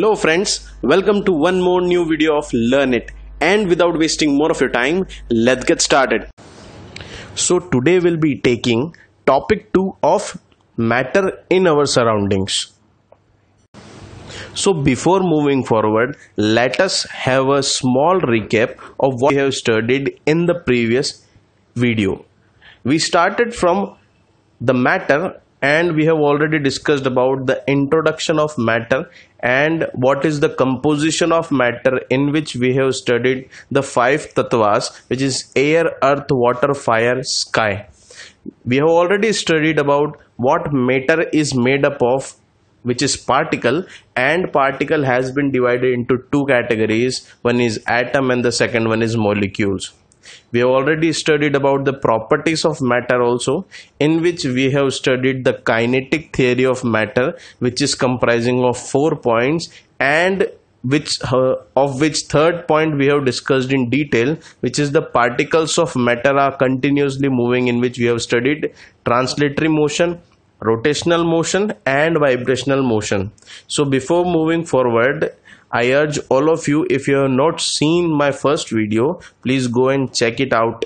Hello friends, welcome to one more new video of Learn It and without wasting more of your time, let's get started. So today we'll be taking topic 2 of matter in our surroundings. So before moving forward, let us have a small recap of what we have studied in the previous video. We started from the matter and we have already discussed about the introduction of matter and what is the composition of matter in which we have studied the five tattvas which is air earth water fire sky we have already studied about what matter is made up of which is particle and particle has been divided into two categories one is atom and the second one is molecules we have already studied about the properties of matter also in which we have studied the kinetic theory of matter which is comprising of four points and which uh, of which third point we have discussed in detail which is the particles of matter are continuously moving in which we have studied translatory motion rotational motion and vibrational motion so before moving forward I urge all of you if you have not seen my first video please go and check it out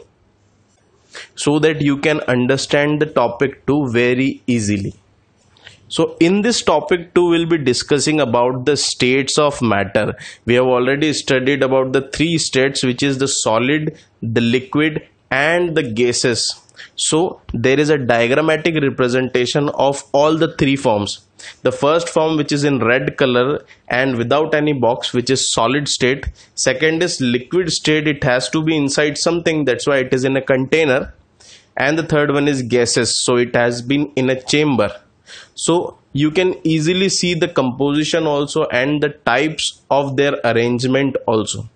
so that you can understand the topic 2 very easily. So in this topic 2 we'll be discussing about the states of matter. We have already studied about the three states which is the solid, the liquid and the gases. So there is a diagrammatic representation of all the three forms the first form which is in red color and without any box which is solid state second is liquid state it has to be inside something that's why it is in a container and the third one is gases so it has been in a chamber so you can easily see the composition also and the types of their arrangement also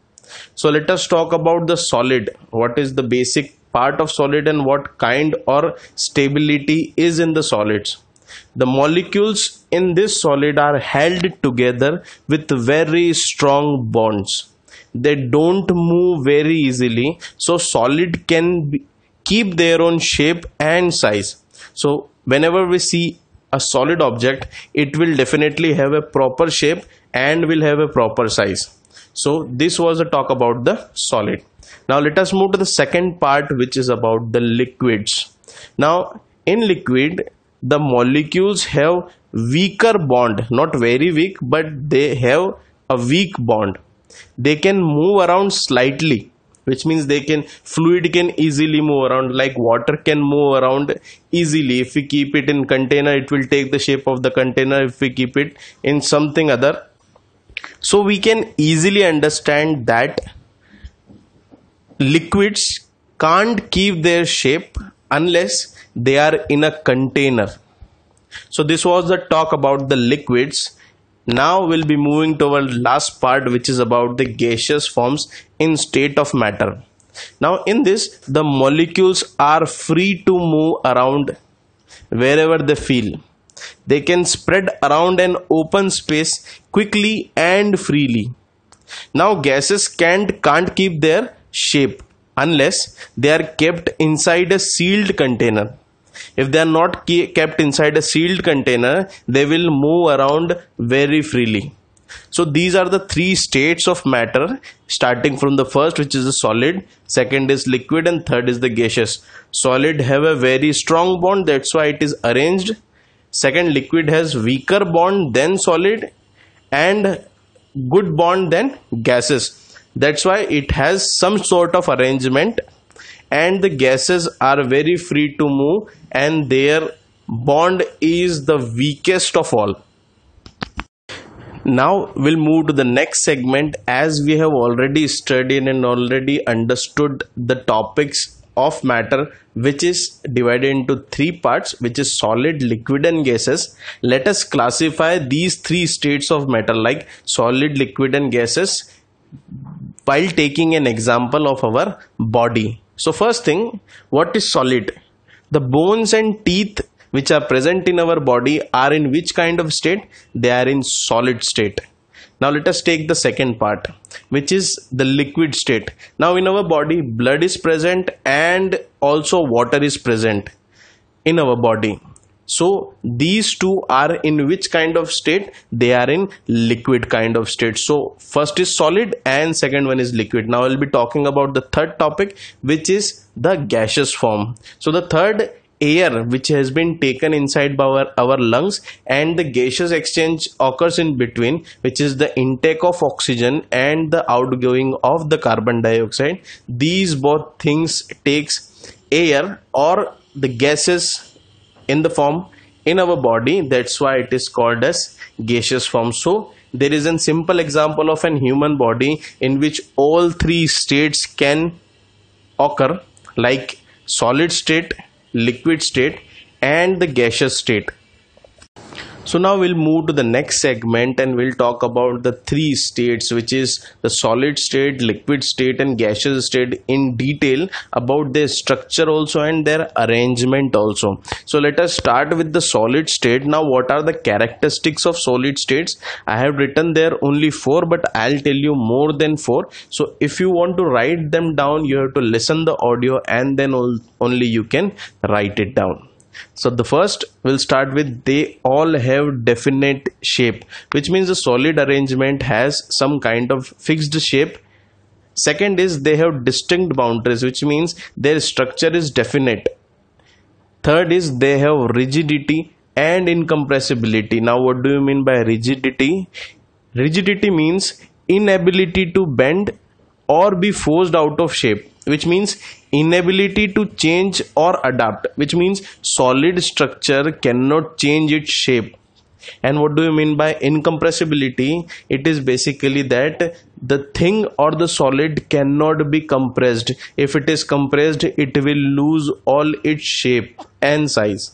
so let us talk about the solid what is the basic part of solid and what kind or stability is in the solids the molecules in this solid are held together with very strong bonds they don't move very easily so solid can be, keep their own shape and size so whenever we see a solid object it will definitely have a proper shape and will have a proper size so this was a talk about the solid now let us move to the second part which is about the liquids now in liquid the molecules have weaker bond not very weak but they have a weak bond they can move around slightly which means they can fluid can easily move around like water can move around easily if we keep it in container it will take the shape of the container if we keep it in something other so we can easily understand that liquids can't keep their shape unless they are in a container so this was the talk about the liquids now we'll be moving to our last part which is about the gaseous forms in state of matter now in this the molecules are free to move around wherever they feel they can spread around an open space quickly and freely now gases can't can't keep their shape unless they are kept inside a sealed container if they are not kept inside a sealed container, they will move around very freely. So these are the three states of matter starting from the first which is the solid, second is liquid and third is the gaseous. Solid have a very strong bond that's why it is arranged. Second liquid has weaker bond than solid and good bond than gases. That's why it has some sort of arrangement and the gases are very free to move and their bond is the weakest of all now we'll move to the next segment as we have already studied and already understood the topics of matter which is divided into three parts which is solid liquid and gases let us classify these three states of matter like solid liquid and gases while taking an example of our body so, first thing, what is solid? The bones and teeth which are present in our body are in which kind of state? They are in solid state. Now, let us take the second part, which is the liquid state. Now, in our body, blood is present and also water is present in our body so these two are in which kind of state they are in liquid kind of state so first is solid and second one is liquid now i'll be talking about the third topic which is the gaseous form so the third air which has been taken inside by our, our lungs and the gaseous exchange occurs in between which is the intake of oxygen and the outgoing of the carbon dioxide these both things takes air or the gases in the form in our body that's why it is called as gaseous form so there is a simple example of an human body in which all three states can occur like solid state liquid state and the gaseous state so now we'll move to the next segment and we'll talk about the three states which is the solid state, liquid state and gaseous state in detail about their structure also and their arrangement also. So let us start with the solid state. Now what are the characteristics of solid states? I have written there only four but I'll tell you more than four. So if you want to write them down you have to listen the audio and then only you can write it down so the first we'll start with they all have definite shape which means the solid arrangement has some kind of fixed shape second is they have distinct boundaries which means their structure is definite third is they have rigidity and incompressibility now what do you mean by rigidity rigidity means inability to bend or be forced out of shape which means inability to change or adapt which means solid structure cannot change its shape and what do you mean by incompressibility it is basically that the thing or the solid cannot be compressed if it is compressed it will lose all its shape and size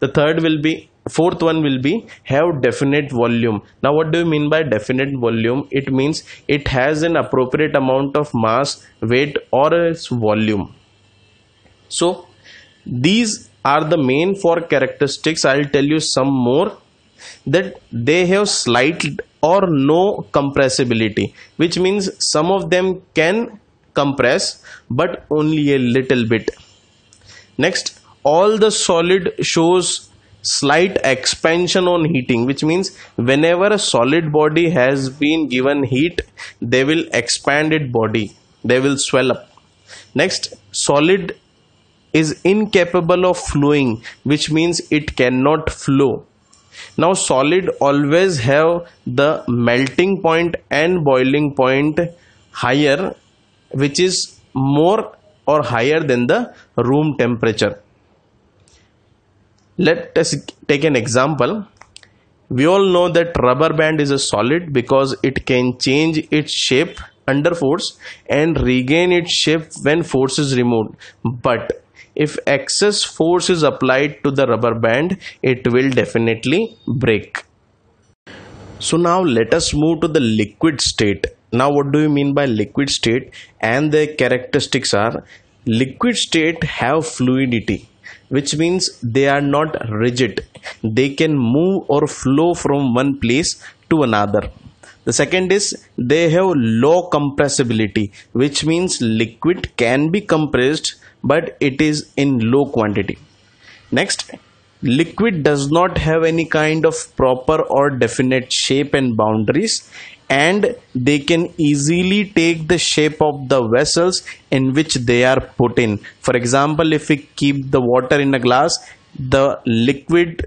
the third will be fourth one will be have definite volume now what do you mean by definite volume it means it has an appropriate amount of mass weight or its volume so these are the main four characteristics i'll tell you some more that they have slight or no compressibility which means some of them can compress but only a little bit next all the solid shows slight expansion on heating which means whenever a solid body has been given heat they will expand its body they will swell up next solid is incapable of flowing which means it cannot flow now solid always have the melting point and boiling point higher which is more or higher than the room temperature let us take an example we all know that rubber band is a solid because it can change its shape under force and regain its shape when force is removed but if excess force is applied to the rubber band it will definitely break so now let us move to the liquid state now what do you mean by liquid state and the characteristics are liquid state have fluidity which means they are not rigid they can move or flow from one place to another the second is they have low compressibility which means liquid can be compressed but it is in low quantity next liquid does not have any kind of proper or definite shape and boundaries and they can easily take the shape of the vessels in which they are put in for example if we keep the water in a glass the liquid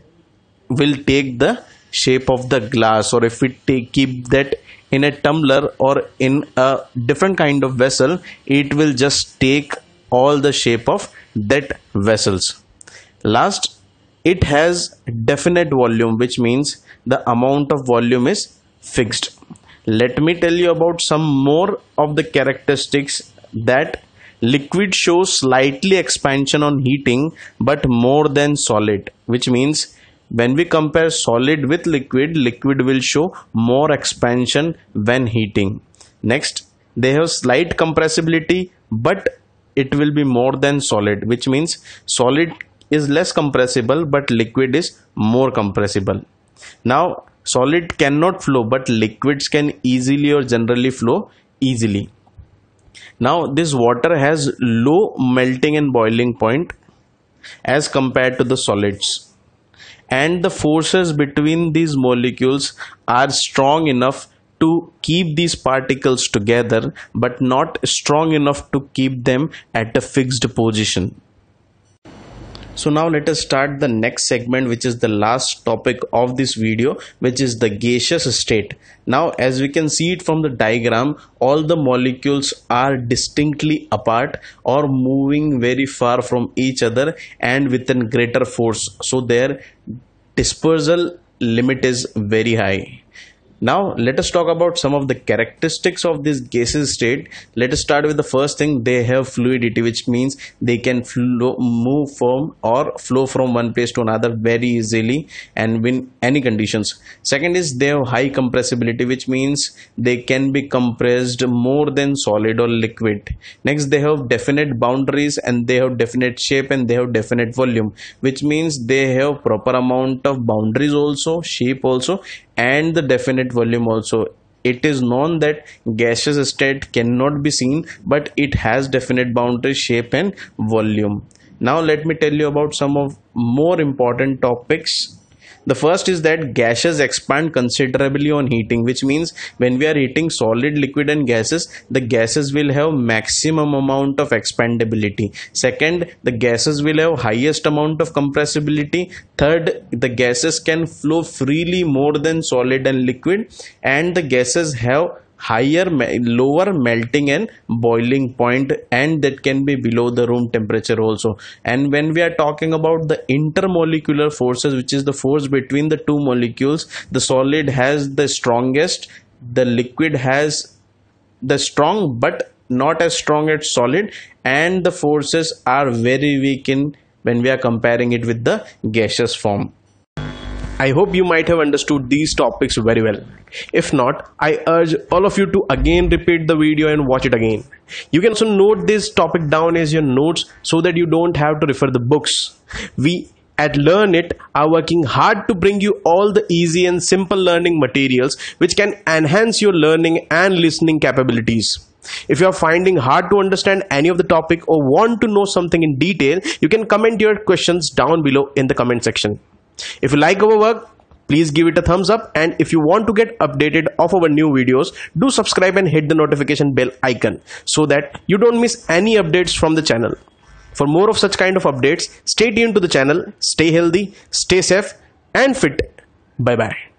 will take the shape of the glass or if we take, keep that in a tumbler or in a different kind of vessel it will just take all the shape of that vessels last it has definite volume which means the amount of volume is fixed let me tell you about some more of the characteristics that liquid shows slightly expansion on heating but more than solid which means when we compare solid with liquid liquid will show more expansion when heating next they have slight compressibility but it will be more than solid which means solid is less compressible but liquid is more compressible now solid cannot flow but liquids can easily or generally flow easily now this water has low melting and boiling point as compared to the solids and the forces between these molecules are strong enough to keep these particles together but not strong enough to keep them at a fixed position so now let us start the next segment which is the last topic of this video which is the gaseous state now as we can see it from the diagram all the molecules are distinctly apart or moving very far from each other and with a greater force so their dispersal limit is very high now let us talk about some of the characteristics of this gaseous state. Let us start with the first thing they have fluidity which means they can flow, move from or flow from one place to another very easily and in any conditions. Second is they have high compressibility which means they can be compressed more than solid or liquid. Next they have definite boundaries and they have definite shape and they have definite volume which means they have proper amount of boundaries also shape also and the definite volume also it is known that gaseous state cannot be seen but it has definite boundary shape and volume now let me tell you about some of more important topics the first is that gases expand considerably on heating which means when we are heating solid liquid and gases the gases will have maximum amount of expandability second the gases will have highest amount of compressibility third the gases can flow freely more than solid and liquid and the gases have higher lower melting and boiling point and that can be below the room temperature also and when we are talking about the intermolecular forces which is the force between the two molecules the solid has the strongest the liquid has the strong but not as strong as solid and the forces are very weak in when we are comparing it with the gaseous form I hope you might have understood these topics very well. If not, I urge all of you to again repeat the video and watch it again. You can also note this topic down as your notes so that you don't have to refer the books. We at Learn It are working hard to bring you all the easy and simple learning materials which can enhance your learning and listening capabilities. If you are finding hard to understand any of the topic or want to know something in detail, you can comment your questions down below in the comment section. If you like our work, please give it a thumbs up and if you want to get updated of our new videos, do subscribe and hit the notification bell icon so that you don't miss any updates from the channel. For more of such kind of updates, stay tuned to the channel, stay healthy, stay safe and fit. Bye bye.